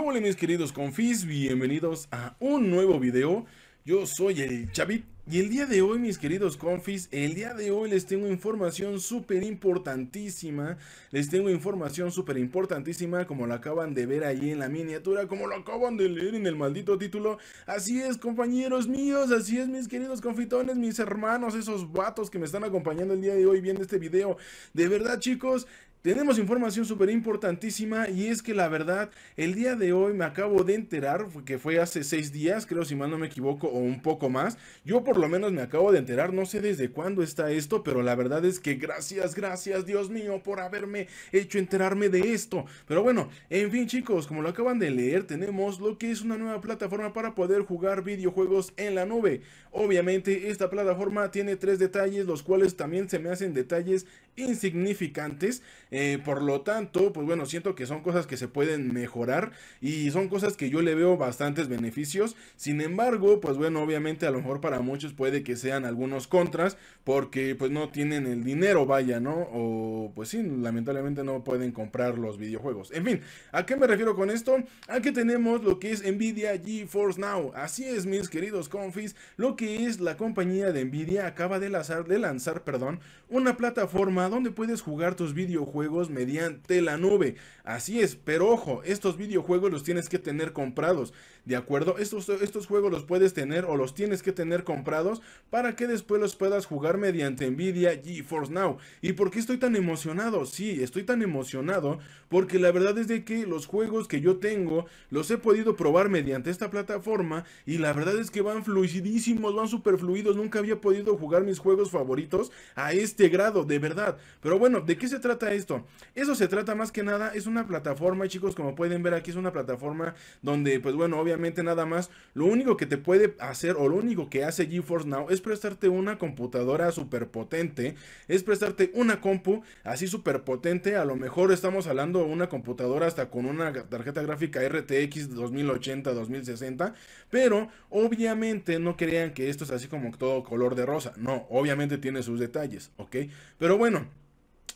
hola mis queridos confis? Bienvenidos a un nuevo video. Yo soy el Chavit y el día de hoy mis queridos confis, el día de hoy les tengo información súper importantísima. Les tengo información súper importantísima como lo acaban de ver ahí en la miniatura, como lo acaban de leer en el maldito título. Así es compañeros míos, así es mis queridos confitones, mis hermanos, esos vatos que me están acompañando el día de hoy viendo este video. De verdad chicos, tenemos información súper importantísima y es que la verdad, el día de hoy me acabo de enterar, que fue hace seis días, creo si mal no me equivoco, o un poco más. Yo por lo menos me acabo de enterar, no sé desde cuándo está esto, pero la verdad es que gracias, gracias Dios mío por haberme hecho enterarme de esto. Pero bueno, en fin chicos, como lo acaban de leer, tenemos lo que es una nueva plataforma para poder jugar videojuegos en la nube. Obviamente esta plataforma tiene tres detalles, los cuales también se me hacen detalles insignificantes. Eh, por lo tanto, pues bueno, siento que son cosas que se pueden mejorar y son cosas que yo le veo bastantes beneficios. Sin embargo, pues bueno, obviamente a lo mejor para muchos puede que sean algunos contras porque pues no tienen el dinero, vaya, ¿no? O pues sí, lamentablemente no pueden comprar los videojuegos. En fin, ¿a qué me refiero con esto? Aquí tenemos lo que es Nvidia GeForce Now. Así es, mis queridos confis, lo que es la compañía de Nvidia acaba de lanzar, de lanzar perdón, una plataforma donde puedes jugar tus videojuegos mediante la nube. Así es, pero ojo, estos videojuegos los tienes que tener comprados, ¿de acuerdo? Estos, estos juegos los puedes tener o los tienes que tener comprados para que después los puedas jugar mediante Nvidia GeForce Now. ¿Y por qué estoy tan emocionado? Sí, estoy tan emocionado porque la verdad es de que los juegos que yo tengo los he podido probar mediante esta plataforma y la verdad es que van fluidísimos, van super fluidos, nunca había podido jugar mis juegos favoritos a este grado, de verdad. Pero bueno, ¿de qué se trata esto? Eso se trata más que nada, es una plataforma, chicos, como pueden ver aquí es una plataforma donde, pues bueno, obviamente nada más, lo único que te puede hacer o lo único que hace GeForce Now es prestarte una computadora súper potente, es prestarte una compu así súper potente, a lo mejor estamos hablando de una computadora hasta con una tarjeta gráfica RTX 2080, 2060, pero obviamente no crean que esto es así como todo color de rosa, no, obviamente tiene sus detalles, ¿ok? Pero bueno.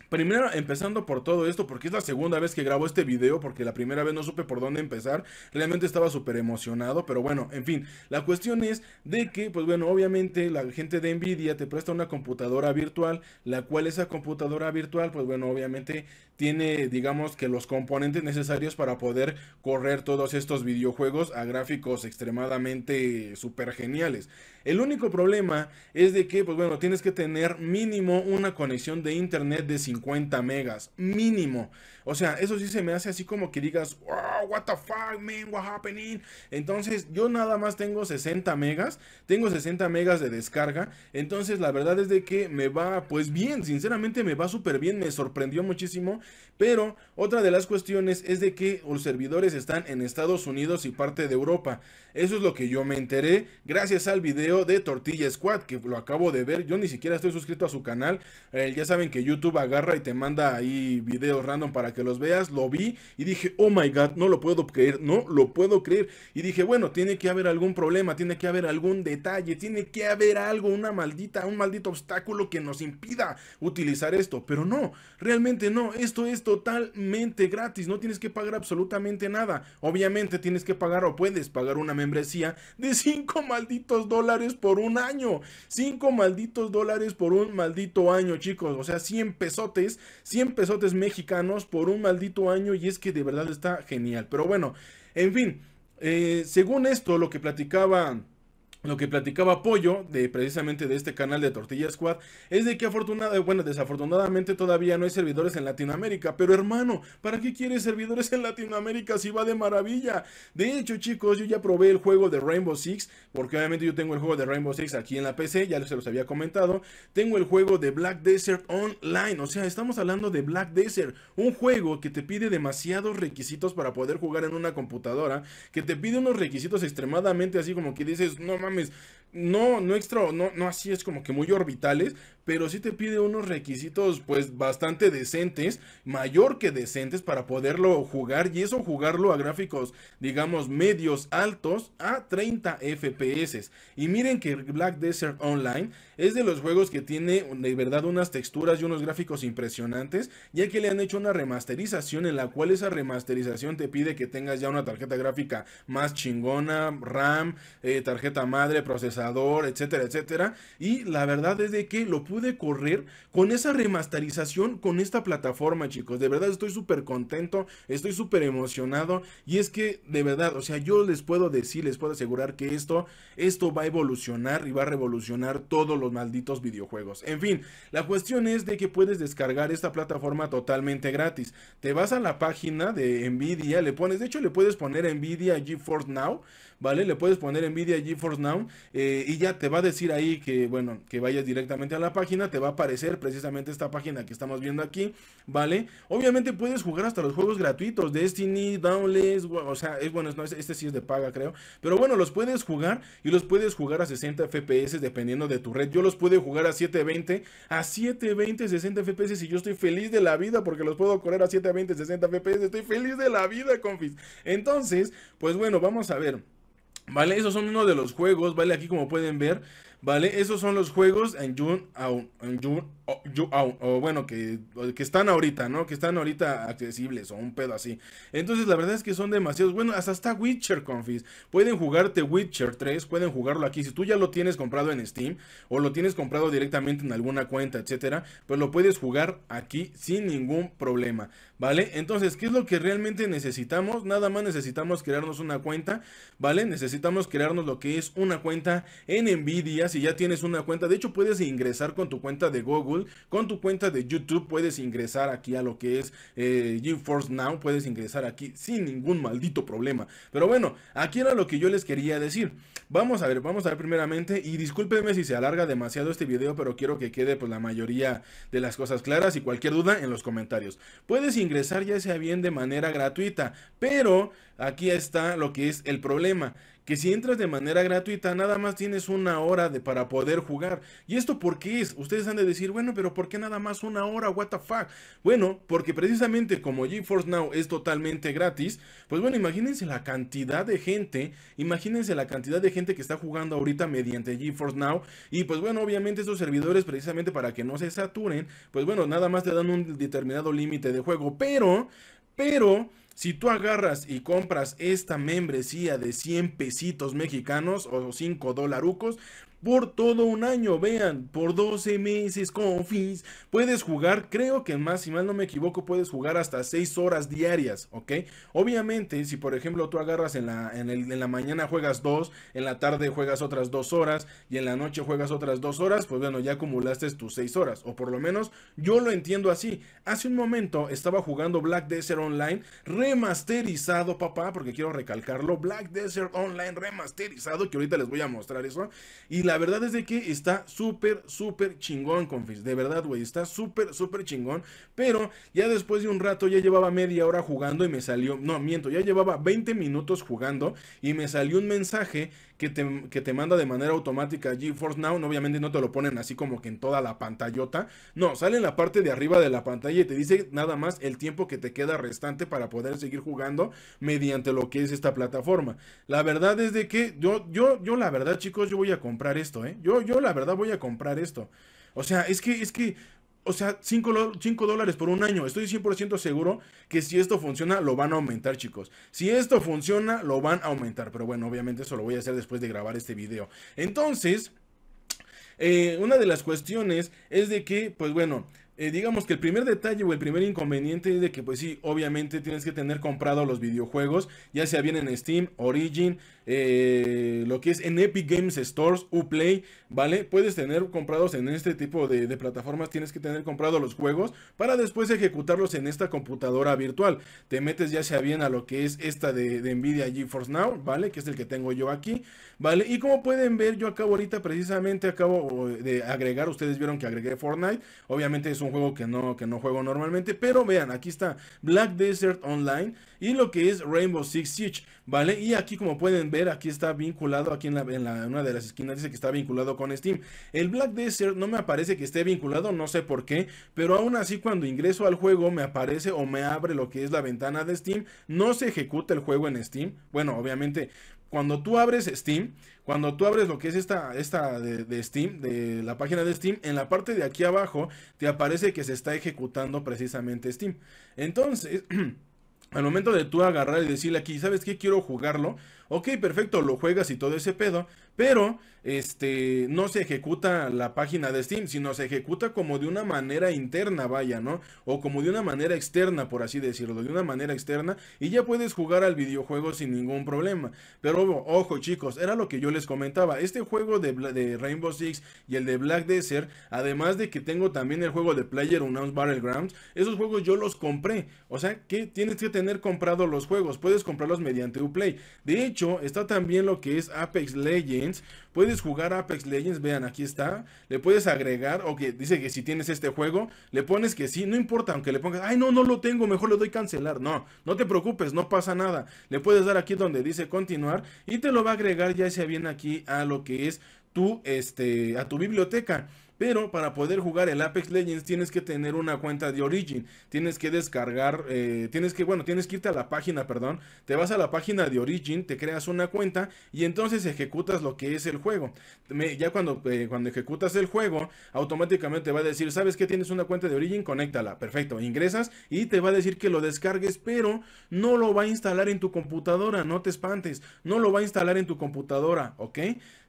Primero, empezando por todo esto, porque es la segunda vez que grabo este video, porque la primera vez no supe por dónde empezar, realmente estaba súper emocionado, pero bueno, en fin, la cuestión es de que, pues bueno, obviamente la gente de Nvidia te presta una computadora virtual, la cual esa computadora virtual, pues bueno, obviamente tiene, digamos que los componentes necesarios para poder correr todos estos videojuegos a gráficos extremadamente súper geniales. El único problema es de que, pues bueno, tienes que tener mínimo una conexión de internet de 50 50 megas, mínimo. O sea, eso sí se me hace así como que digas, wow, what the fuck, man, what happening. Entonces, yo nada más tengo 60 megas, tengo 60 megas de descarga. Entonces, la verdad es de que me va, pues bien, sinceramente me va súper bien, me sorprendió muchísimo. Pero otra de las cuestiones es de que los servidores están en Estados Unidos y parte de Europa. Eso es lo que yo me enteré gracias al video de Tortilla Squad, que lo acabo de ver. Yo ni siquiera estoy suscrito a su canal. Eh, ya saben que YouTube agarra y te manda ahí videos random para que los veas. Lo vi y dije, oh my god, no lo puedo creer, no lo puedo creer. Y dije, bueno, tiene que haber algún problema, tiene que haber algún detalle, tiene que haber algo, una maldita, un maldito obstáculo que nos impida utilizar esto. Pero no, realmente no. Esto es totalmente gratis. No tienes que pagar absolutamente nada. Obviamente tienes que pagar o puedes pagar una de 5 malditos dólares por un año. 5 malditos dólares por un maldito año, chicos. O sea, 100 pesotes, 100 pesotes mexicanos por un maldito año. Y es que de verdad está genial. Pero bueno, en fin, eh, según esto, lo que platicaban lo que platicaba Pollo, de precisamente de este canal de Tortilla Squad, es de que afortunadamente, eh, bueno, desafortunadamente todavía no hay servidores en Latinoamérica, pero hermano, ¿para qué quieres servidores en Latinoamérica si va de maravilla? De hecho, chicos, yo ya probé el juego de Rainbow Six, porque obviamente yo tengo el juego de Rainbow Six aquí en la PC, ya se los había comentado, tengo el juego de Black Desert Online, o sea, estamos hablando de Black Desert, un juego que te pide demasiados requisitos para poder jugar en una computadora, que te pide unos requisitos extremadamente así como que dices, no mames, is no, no extra, no, no así es como que muy orbitales, pero sí te pide unos requisitos pues bastante decentes, mayor que decentes para poderlo jugar y eso jugarlo a gráficos digamos medios altos a 30 FPS. Y miren que Black Desert Online es de los juegos que tiene de verdad unas texturas y unos gráficos impresionantes, ya que le han hecho una remasterización en la cual esa remasterización te pide que tengas ya una tarjeta gráfica más chingona, RAM, eh, tarjeta madre, procesador etcétera, etcétera. Y la verdad es de que lo pude correr con esa remasterización, con esta plataforma, chicos. De verdad estoy súper contento, estoy súper emocionado. Y es que, de verdad, o sea, yo les puedo decir, les puedo asegurar que esto, esto va a evolucionar y va a revolucionar todos los malditos videojuegos. En fin, la cuestión es de que puedes descargar esta plataforma totalmente gratis. Te vas a la página de Nvidia, le pones, de hecho le puedes poner Nvidia GeForce Now, ¿vale? Le puedes poner Nvidia GeForce Now eh, y ya te va a decir ahí que, bueno, que vayas directamente a la página, te va a aparecer precisamente esta página que estamos viendo aquí, ¿vale? Obviamente puedes jugar hasta los juegos gratuitos, Destiny, Downless, o sea, es bueno, este sí es de paga, creo, pero bueno, los puedes jugar y los puedes jugar a 60 FPS dependiendo de tu red. Yo los puedo jugar a 720, a 720, 60 FPS y yo estoy feliz de la vida porque los puedo correr a 720, 60 FPS, estoy feliz de la vida, confis. Entonces, pues bueno, vamos a ver. ¿Vale? Esos son uno de los juegos, ¿vale? Aquí como pueden ver, ¿vale? Esos son los juegos en June, en June, o, bueno, que, están ahorita, ¿no? Que están ahorita accesibles o un pedo así. Entonces, la verdad es que son demasiados. Bueno, hasta está Witcher, confis. Pueden jugarte Witcher 3, pueden jugarlo aquí. Si tú ya lo tienes comprado en Steam o lo tienes comprado directamente en alguna cuenta, etcétera, pues lo puedes jugar aquí sin ningún problema, ¿vale? Entonces, ¿qué es lo que realmente necesitamos? Nada más necesitamos crearnos una cuenta, ¿vale? Necesitamos crearnos lo que es una cuenta en Nvidia si ya tienes una cuenta. De hecho, puedes ingresar con tu cuenta de Google, con tu cuenta de YouTube, puedes ingresar aquí a lo que es eh, GeForce Now, puedes ingresar aquí sin ningún maldito problema. Pero bueno, aquí era lo que yo les quería decir. Vamos a ver, vamos a ver primeramente, y discúlpenme si se alarga demasiado este video, pero quiero que quede pues la mayoría de las cosas claras y cualquier duda en los comentarios. Puedes ingresar ya sea bien de manera gratuita, pero aquí está lo que es el problema que si entras de manera gratuita nada más tienes una hora para poder jugar. ¿Y esto por qué es? Ustedes han de decir, bueno, pero ¿por qué nada más una hora? ¿What the fuck? Bueno, porque precisamente como GeForce Now es totalmente gratis, pues bueno, imagínense la cantidad de gente, imagínense la cantidad de gente que está jugando ahorita mediante GeForce Now. Y pues bueno, obviamente esos servidores precisamente para que no se saturen, pues bueno, nada más te dan un determinado límite de juego, pero... Pero si tú agarras y compras esta membresía de 100 pesitos mexicanos o 5 dolarucos, por todo un año. Vean, por 12 meses con Puedes jugar, creo que más, si mal no me equivoco, puedes jugar hasta 6 horas diarias, ¿ok? Obviamente, si por ejemplo tú agarras en la, en en la mañana juegas 2, en la tarde juegas otras 2 horas y en la noche juegas otras 2 horas, pues bueno, ya acumulaste tus 6 horas. O por lo menos yo lo entiendo así. Hace un momento estaba jugando Black Desert Online remasterizado, papá, porque quiero recalcarlo. Black Desert Online remasterizado, que ahorita les voy a mostrar eso. Y la verdad es de que está súper, súper chingón, confis. De verdad, güey, está súper, súper chingón. Pero ya después de un rato ya llevaba media hora jugando y me salió... No, miento, ya llevaba 20 minutos jugando y me salió un mensaje que te, manda de manera automática GeForce Now. Obviamente no te lo ponen así como que en toda la pantallota. No, sale en la parte de arriba de la pantalla y te dice nada más el tiempo que te queda restante para poder seguir jugando mediante lo que es esta plataforma. La verdad es de que yo, yo, yo la verdad chicos, yo voy a comprar esto, ¿eh? Yo, yo la verdad voy a comprar esto. O sea, es que, es que o sea, 5, dólares por un año. Estoy 100% seguro que si esto funciona, lo van a aumentar, chicos. Si esto funciona, lo van a aumentar. Pero bueno, obviamente eso lo voy a hacer después de grabar este video. Entonces, eh, una de las cuestiones es de que, pues bueno, eh, digamos que el primer detalle o el primer inconveniente es de que, pues sí, obviamente tienes que tener comprado los videojuegos, ya sea bien en Steam, Origin, eh, lo que es en Epic Games Stores, Uplay, ¿vale? Puedes tener comprados en este tipo de, plataformas, tienes que tener comprados los juegos para después ejecutarlos en esta computadora virtual. Te metes ya sea bien a lo que es esta de, de Nvidia GeForce Now, ¿vale? Que es el que tengo yo aquí, ¿vale? Y como pueden ver, yo acabo ahorita precisamente, acabo de agregar, ustedes vieron que agregué Fortnite, obviamente es un juego que no, que no juego normalmente, pero vean, aquí está Black Desert Online y lo que es Rainbow Six Siege, ¿vale? Y aquí como pueden ver, aquí está vinculado, aquí en, la, una de las esquinas dice que está vinculado con Steam. El Black Desert no me aparece que esté vinculado, no sé por qué, pero aún así cuando ingreso al juego me aparece o me abre lo que es la ventana de Steam, no se ejecuta el juego en Steam, bueno, obviamente cuando tú abres Steam, cuando tú abres lo que es esta, esta de, Steam, de la página de Steam, en la parte de aquí abajo te aparece que se está ejecutando precisamente Steam. Entonces... al momento de tú agarrar y decirle aquí, ¿sabes qué? Quiero jugarlo. Ok, perfecto, lo juegas y todo ese pedo, pero este no se ejecuta la página de Steam, sino se ejecuta como de una manera interna, vaya, ¿no? O como de una manera externa, por así decirlo, de una manera externa y ya puedes jugar al videojuego sin ningún problema. Pero ojo, chicos, era lo que yo les comentaba. Este juego de, Rainbow Six y el de Black Desert, además de que tengo también el juego de Player Unknown's Battlegrounds, esos juegos yo los compré. O sea, que tienes que tener comprado los juegos, puedes comprarlos mediante Uplay. De hecho, está también lo que es Apex Legends. Puedes jugar Apex Legends, vean, aquí está. Le puedes agregar, o que dice que si tienes este juego, le pones que sí, no importa, aunque le pongas, ay, no, no lo tengo, mejor le doy cancelar. No, no te preocupes, no pasa nada. Le puedes dar aquí donde dice continuar y te lo va a agregar ya sea bien aquí a lo que es tu, este, a tu biblioteca. Pero para poder jugar el Apex Legends tienes que tener una cuenta de Origin. Tienes que descargar, eh, tienes que, bueno, tienes que irte a la página, perdón. Te vas a la página de Origin, te creas una cuenta y entonces ejecutas lo que es el juego. ya cuando, eh, cuando ejecutas el juego, automáticamente te va a decir, ¿sabes que tienes una cuenta de Origin? Conéctala. Perfecto, ingresas y te va a decir que lo descargues, pero no lo va a instalar en tu computadora, no te espantes. No lo va a instalar en tu computadora, ¿ok?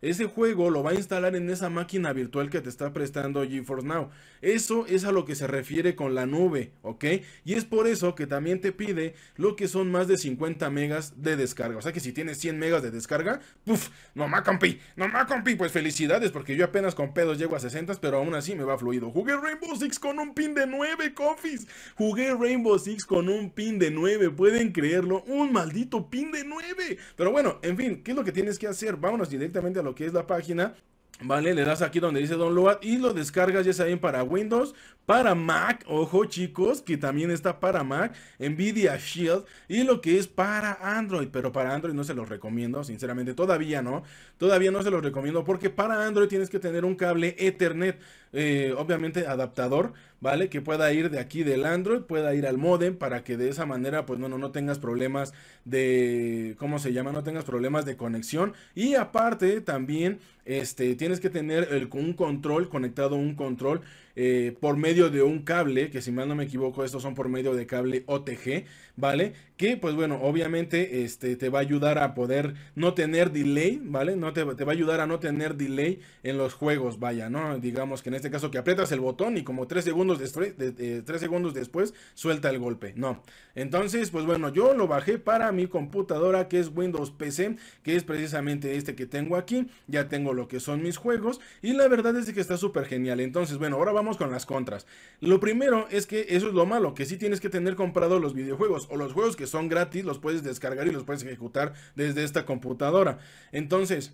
Ese juego lo va a instalar en esa máquina virtual que te está prestando GeForce Now. Eso es a lo que se refiere con la nube, ¿ok? Y es por eso que también te pide lo que son más de 50 megas de descarga. O sea que si tienes 100 megas de descarga, ¡puf! ¡No más compi! ¡No más compi! Pues felicidades, porque yo apenas con pedos llego a 60, pero aún así me va fluido. Jugué Rainbow Six con un pin de 9, cofis. Jugué Rainbow Six con un pin de 9, pueden creerlo. Un maldito pin de 9. Pero bueno, en fin, ¿qué es lo que tienes que hacer? Vámonos directamente a lo que es la página Vale, le das aquí donde dice download y lo descargas ya saben para Windows, para Mac, ojo chicos, que también está para Mac, Nvidia Shield y lo que es para Android, pero para Android no se los recomiendo, sinceramente, todavía no, todavía no se los recomiendo porque para Android tienes que tener un cable Ethernet. Eh, obviamente adaptador, ¿vale? Que pueda ir de aquí del Android, pueda ir al modem para que de esa manera, pues no, no, tengas problemas de, ¿cómo se llama? No tengas problemas de conexión. Y aparte también, este, tienes que tener un control conectado, un control eh, por medio de un cable, que si mal no me equivoco, estos son por medio de cable OTG, ¿vale? Que pues bueno, obviamente este, te va a ayudar a poder no tener delay, ¿vale? No te, va a ayudar a no tener delay en los juegos, vaya, ¿no? Digamos que en este caso que aprietas el botón y como 3 segundos, de, segundos después suelta el golpe, no. Entonces, pues bueno, yo lo bajé para mi computadora que es Windows PC, que es precisamente este que tengo aquí, ya tengo lo que son mis juegos y la verdad es que está súper genial. Entonces, bueno, ahora vamos con las contras. Lo primero es que eso es lo malo, que si tienes que tener comprado los videojuegos o los juegos que son gratis los puedes descargar y los puedes ejecutar desde esta computadora. Entonces,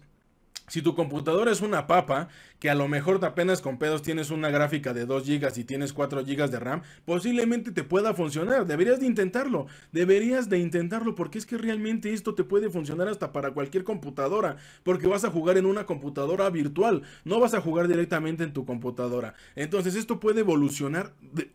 si tu computadora es una papa que a lo mejor apenas con pedos tienes una gráfica de 2 GB y tienes 4 GB de RAM, posiblemente te pueda funcionar. Deberías de intentarlo, deberías de intentarlo porque es que realmente esto te puede funcionar hasta para cualquier computadora, porque vas a jugar en una computadora virtual, no vas a jugar directamente en tu computadora. Entonces esto puede evolucionar,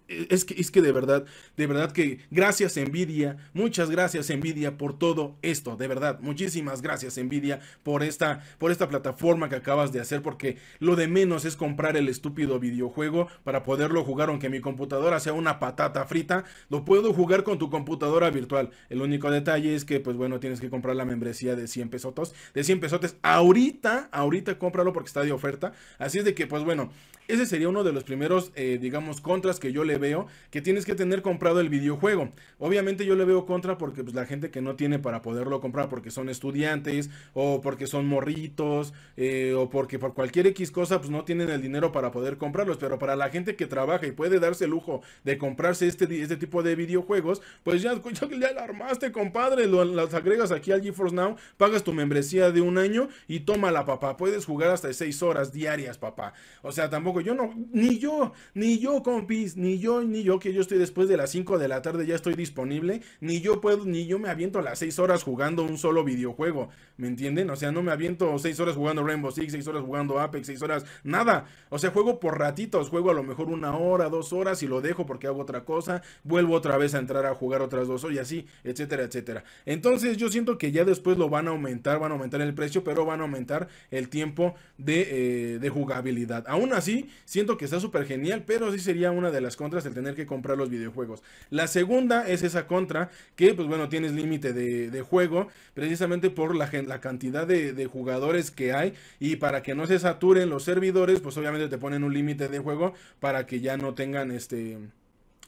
es que, es que de verdad, de verdad que gracias Nvidia, muchas gracias Nvidia por todo esto, de verdad, muchísimas gracias Nvidia por esta, por esta plataforma que acabas de hacer porque lo de menos es comprar el estúpido videojuego para poderlo jugar aunque mi computadora sea una patata frita. Lo puedo jugar con tu computadora virtual. El único detalle es que, pues bueno, tienes que comprar la membresía de 100 pesotos, De 100 pesotes. Ahorita, ahorita cómpralo porque está de oferta. Así es de que, pues bueno, ese sería uno de los primeros, eh, digamos, contras que yo le veo, que tienes que tener comprado el videojuego. Obviamente yo le veo contra porque pues, la gente que no tiene para poderlo comprar, porque son estudiantes, o porque son morritos, eh, o porque por cualquier X cosa, pues no tienen el dinero para poder comprarlos. Pero para la gente que trabaja y puede darse el lujo de comprarse este, este tipo de videojuegos, pues ya, que ya lo armaste, compadre, lo, las agregas aquí al GeForce Now, pagas tu membresía de un año y tómala, papá. Puedes jugar hasta 6 horas diarias, papá. O sea, tampoco yo no, ni yo, ni yo, compis, ni yo, ni yo, que yo estoy después de las 5 de la tarde, ya estoy disponible, ni yo puedo, ni yo me aviento las 6 horas jugando un solo videojuego. ¿Me entienden? O sea, no me aviento 6 horas jugando Rainbow Six, 6 horas jugando Apex, 6 horas, nada. O sea, juego por ratitos, juego a lo mejor una hora, dos horas y lo dejo porque hago otra cosa, vuelvo otra vez a entrar a jugar otras dos horas y así, etcétera, etcétera. Entonces yo siento que ya después lo van a aumentar, van a aumentar el precio, pero van a aumentar el tiempo de, eh, jugabilidad. Aún así, siento que está súper genial, pero sí sería una de las contras el tener que comprar los videojuegos. La segunda es esa contra que, pues bueno, tienes límite de juego precisamente por la gente la cantidad de, jugadores que hay y para que no se saturen los servidores, pues obviamente te ponen un límite de juego para que ya no tengan este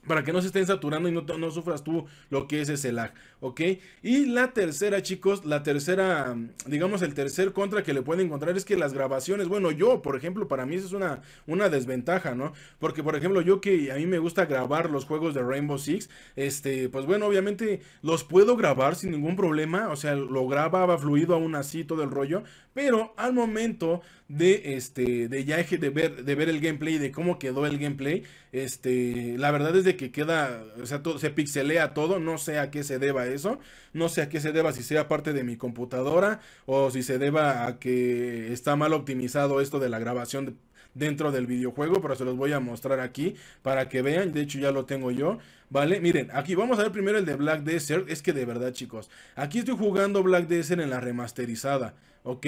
para que no se estén saturando y no, sufras tú lo que es ese lag, ¿ok? Y la tercera, chicos, la tercera, digamos, el tercer contra que le pueden encontrar es que las grabaciones, bueno, yo, por ejemplo, para mí eso es una, una desventaja, ¿no? Porque, por ejemplo, yo que a mí me gusta grabar los juegos de Rainbow Six, este, pues bueno, obviamente los puedo grabar sin ningún problema, o sea, lo grababa fluido aún así todo el rollo, pero al momento de, este, de ya de ver, de ver el gameplay, de cómo quedó el gameplay, este, la verdad es que queda, o sea, todo, se pixelea todo, no sé a qué se deba eso, no sé a qué se deba si sea parte de mi computadora o si se deba a que está mal optimizado esto de la grabación dentro del videojuego, pero se los voy a mostrar aquí para que vean, de hecho ya lo tengo yo, ¿vale? Miren, aquí vamos a ver primero el de Black Desert, es que de verdad chicos, aquí estoy jugando Black Desert en la remasterizada, ¿ok?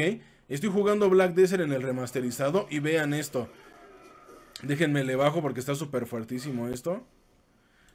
Estoy jugando Black Desert en el remasterizado y vean esto. Déjenme le bajo porque está súper fuertísimo esto.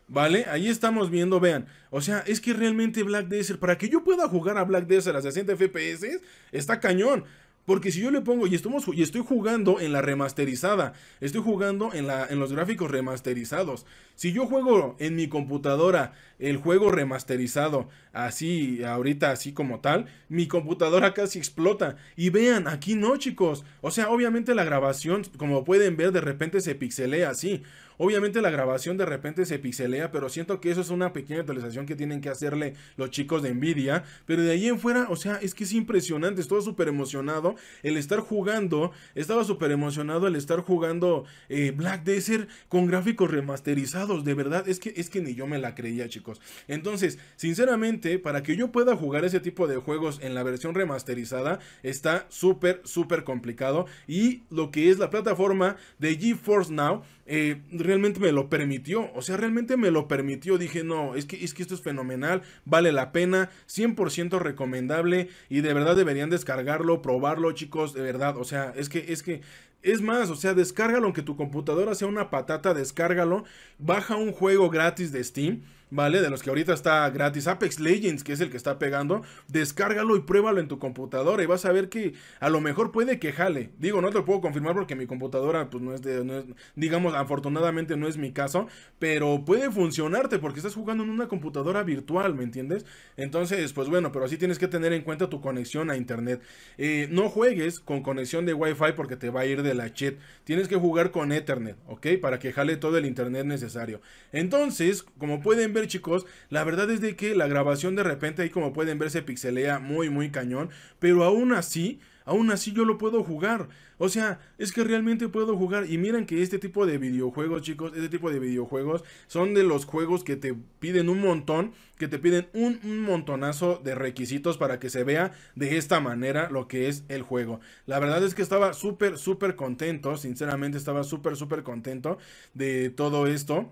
¿Vale? Ahí estamos viendo, vean. O sea, es que realmente Black Desert, para que yo pueda jugar a Black Desert a 60 FPS, está cañón. Porque si yo le pongo, y, estamos, y estoy jugando en la remasterizada, estoy jugando en, la, en los gráficos remasterizados. Si yo juego en mi computadora el juego remasterizado, así, ahorita, así como tal, mi computadora casi explota. Y vean, aquí no, chicos. O sea, obviamente la grabación, como pueden ver, de repente se pixelea así. Obviamente la grabación de repente se pixelea, pero siento que eso es una pequeña actualización que tienen que hacerle los chicos de Nvidia. Pero de ahí en fuera, o sea, es que es impresionante. Estaba súper emocionado el estar jugando. Estaba súper emocionado el estar jugando eh, Black Desert con gráficos remasterizados. De verdad, es que, es que ni yo me la creía, chicos. Entonces, sinceramente, para que yo pueda jugar ese tipo de juegos en la versión remasterizada, está súper, súper complicado. Y lo que es la plataforma de GeForce Now, eh, realmente me lo permitió, o sea, realmente me lo permitió, dije, no, es que, es que esto es fenomenal, vale la pena, 100% recomendable y de verdad deberían descargarlo, probarlo, chicos, de verdad, o sea, es que, es que, es más, o sea, descárgalo, aunque tu computadora sea una patata, descárgalo, baja un juego gratis de Steam ¿vale? De los que ahorita está gratis. Apex Legends, que es el que está pegando, descárgalo y pruébalo en tu computadora y vas a ver que a lo mejor puede que jale. Digo, no te lo puedo confirmar porque mi computadora, pues no es de, digamos, afortunadamente no es mi caso, pero puede funcionarte porque estás jugando en una computadora virtual, ¿me entiendes? Entonces, pues bueno, pero así tienes que tener en cuenta tu conexión a internet. Eh, no juegues con conexión de Wi-Fi porque te va a ir de la chat. Tienes que jugar con Ethernet, ¿ok? Para que jale todo el internet necesario. Entonces, como pueden ver, chicos, la verdad es de que la grabación de repente ahí como pueden ver se pixelea muy muy cañón, pero aún así aún así yo lo puedo jugar. O sea, es que realmente puedo jugar. Y miren que este tipo de videojuegos, chicos, este tipo de videojuegos son de los juegos que te piden un montón, que te piden un, un, montonazo de requisitos para que se vea de esta manera lo que es el juego. La verdad es que estaba súper, súper contento, sinceramente estaba súper, súper contento de todo esto.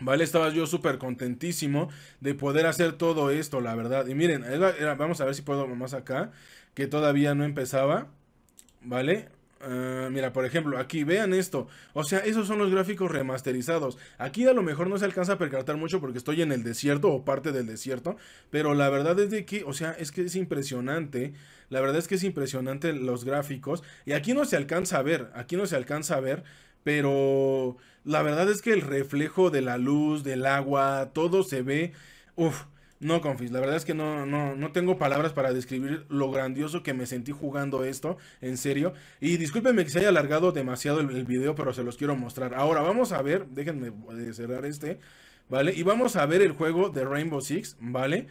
¿Vale? Estaba yo súper contentísimo de poder hacer todo esto, la verdad. Y miren, vamos a ver si puedo más acá, que todavía no empezaba, ¿vale? Ah, mira, por ejemplo, aquí, vean esto. O sea, esos son los gráficos remasterizados. Aquí a lo mejor no se alcanza a percatar mucho porque estoy en el desierto o parte del desierto. Pero la verdad es de que, o sea, es que es impresionante. La verdad es que es impresionante los gráficos. Y aquí no se alcanza a ver, aquí no se alcanza a ver. Pero la verdad es que el reflejo de la luz, del agua, todo se ve. Uf, no, confies la verdad es que no, no, no tengo palabras para describir lo grandioso que me sentí jugando esto, en serio. Y discúlpenme que se haya alargado demasiado el video, pero se los quiero mostrar. Ahora vamos a ver, déjenme eh, cerrar este, ¿vale? Y vamos a ver el juego de Rainbow Six, ¿vale?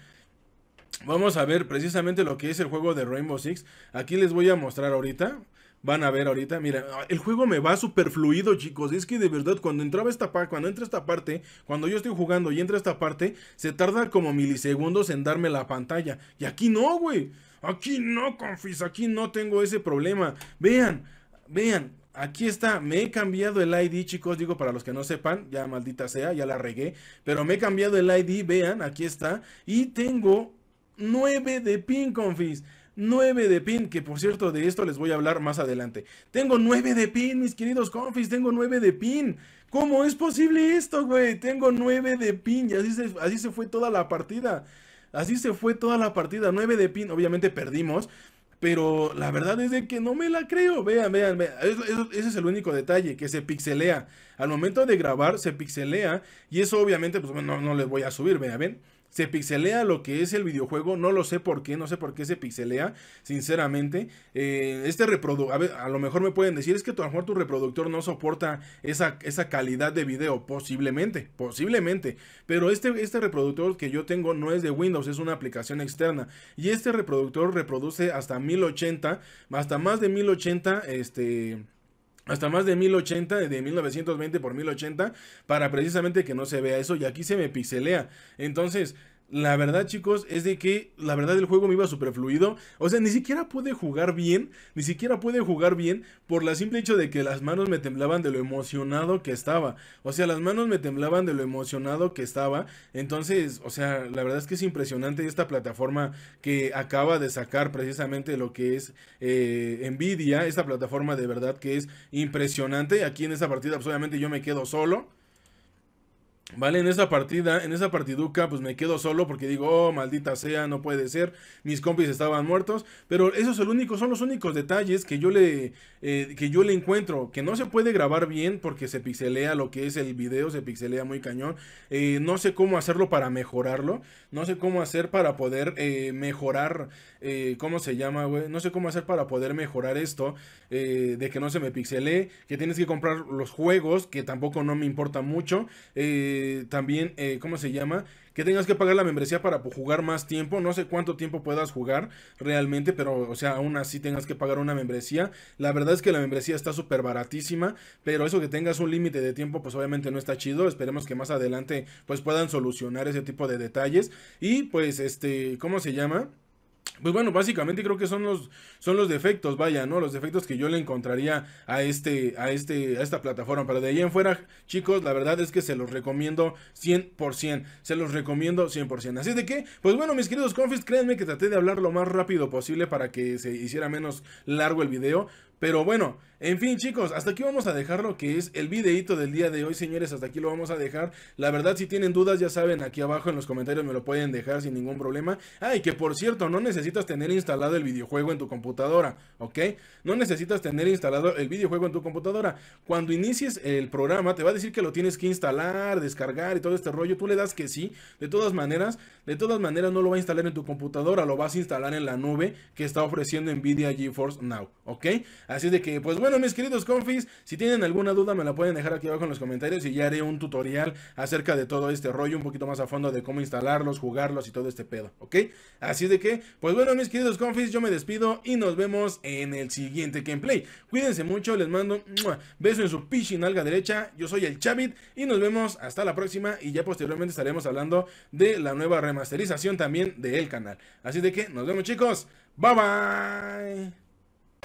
Vamos a ver precisamente lo que es el juego de Rainbow Six. Aquí les voy a mostrar ahorita van a ver ahorita. Mira, el juego me va super fluido, chicos. Es que de verdad, cuando entraba esta parte, cuando entra esta parte, cuando yo estoy jugando y entra esta parte, se tarda como milisegundos en darme la pantalla. Y aquí no, güey. Aquí no, confis, aquí no tengo ese problema. Vean, vean, aquí está, me he cambiado el ID, chicos, digo para los que no sepan, ya maldita sea, ya la regué, pero me he cambiado el ID, vean, aquí está, y tengo 9 de ping, confis. 9 de pin, que por cierto de esto les voy a hablar más adelante. Tengo 9 de pin, mis queridos confis, tengo 9 de pin. ¿Cómo es posible esto, güey? Tengo 9 de pin y así se, así se fue toda la partida. Así se fue toda la partida, 9 de pin, obviamente perdimos. Pero la verdad es de que no me la creo. Vean, vean, vean. ese es el único detalle, que se pixelea. Al momento de grabar, se pixelea. Y eso obviamente, pues no, no les voy a subir, vean, ven. Se pixelea lo que es el videojuego, no lo sé por qué, no sé por qué se pixelea, sinceramente. Eh, este reproductor, a, lo mejor me pueden decir, es que a lo mejor tu reproductor no soporta esa, esa calidad de video, posiblemente, posiblemente. Pero este, este reproductor que yo tengo no es de Windows, es una aplicación externa. Y este reproductor reproduce hasta 1080, hasta más de 1080, este hasta más de 1080, de 1920 por 1080, para precisamente que no se vea eso y aquí se me pixelea. Entonces, la verdad, chicos, es de que la verdad el juego me iba súper fluido. O sea, ni siquiera pude jugar bien, ni siquiera pude jugar bien por la simple hecho de que las manos me temblaban de lo emocionado que estaba. O sea, las manos me temblaban de lo emocionado que estaba. Entonces, o sea, la verdad es que es impresionante esta plataforma que acaba de sacar precisamente lo que es eh, Nvidia. Esta plataforma de verdad que es impresionante. Aquí en esta partida, absolutamente, pues, obviamente yo me quedo solo. Vale, en esa partida, en esa partiduca, pues me quedo solo porque digo, oh, maldita sea, no puede ser, mis compis estaban muertos, pero esos son, el único, son los únicos detalles que yo, le, eh, que yo le encuentro, que no se puede grabar bien porque se pixelea lo que es el video, se pixelea muy cañón, eh, no sé cómo hacerlo para mejorarlo, no sé cómo hacer para poder eh, mejorar, eh, ¿cómo se llama, güey? No sé cómo hacer para poder mejorar esto, de que no se me pixelee, que tienes que comprar los juegos, que tampoco no me importa mucho, eh, eh, también, eh, ¿cómo se llama? Que tengas que pagar la membresía para jugar más tiempo. No sé cuánto tiempo puedas jugar realmente, pero, o sea, aún así tengas que pagar una membresía. La verdad es que la membresía está súper baratísima, pero eso que tengas un límite de tiempo, pues obviamente no está chido. Esperemos que más adelante, pues puedan solucionar ese tipo de detalles. Y pues, este, ¿cómo se llama? Pues bueno, básicamente creo que son los, son los defectos, vaya, ¿no? Los defectos que yo le encontraría a este, a este, a esta plataforma. Pero de ahí en fuera, chicos, la verdad es que se los recomiendo 100%. Se los recomiendo 100%. Así de que, pues bueno, mis queridos confis, créanme que traté de hablar lo más rápido posible para que se hiciera menos largo el video. Pero bueno, en fin chicos, hasta aquí vamos a dejar lo que es el videito del día de hoy, señores, hasta aquí lo vamos a dejar. La verdad, si tienen dudas, ya saben, aquí abajo en los comentarios me lo pueden dejar sin ningún problema. Ah, y que por cierto, no necesitas tener instalado el videojuego en tu computadora, ¿ok? No necesitas tener instalado el videojuego en tu computadora. Cuando inicies el programa, te va a decir que lo tienes que instalar, descargar y todo este rollo. Tú le das que sí. De todas maneras, de todas maneras no lo va a instalar en tu computadora, lo vas a instalar en la nube que está ofreciendo Nvidia GeForce Now, ¿ok? Así de que, pues bueno, mis queridos confis, si tienen alguna duda me la pueden dejar aquí abajo en los comentarios y ya haré un tutorial acerca de todo este rollo, un poquito más a fondo de cómo instalarlos, jugarlos y todo este pedo, ¿ok? Así de que, pues bueno, mis queridos confis, yo me despido y nos vemos en el siguiente gameplay. Cuídense mucho, les mando un beso en su pichinalga derecha, yo soy el Chavit y nos vemos hasta la próxima y ya posteriormente estaremos hablando de la nueva remasterización también del canal. Así de que, nos vemos chicos, bye bye.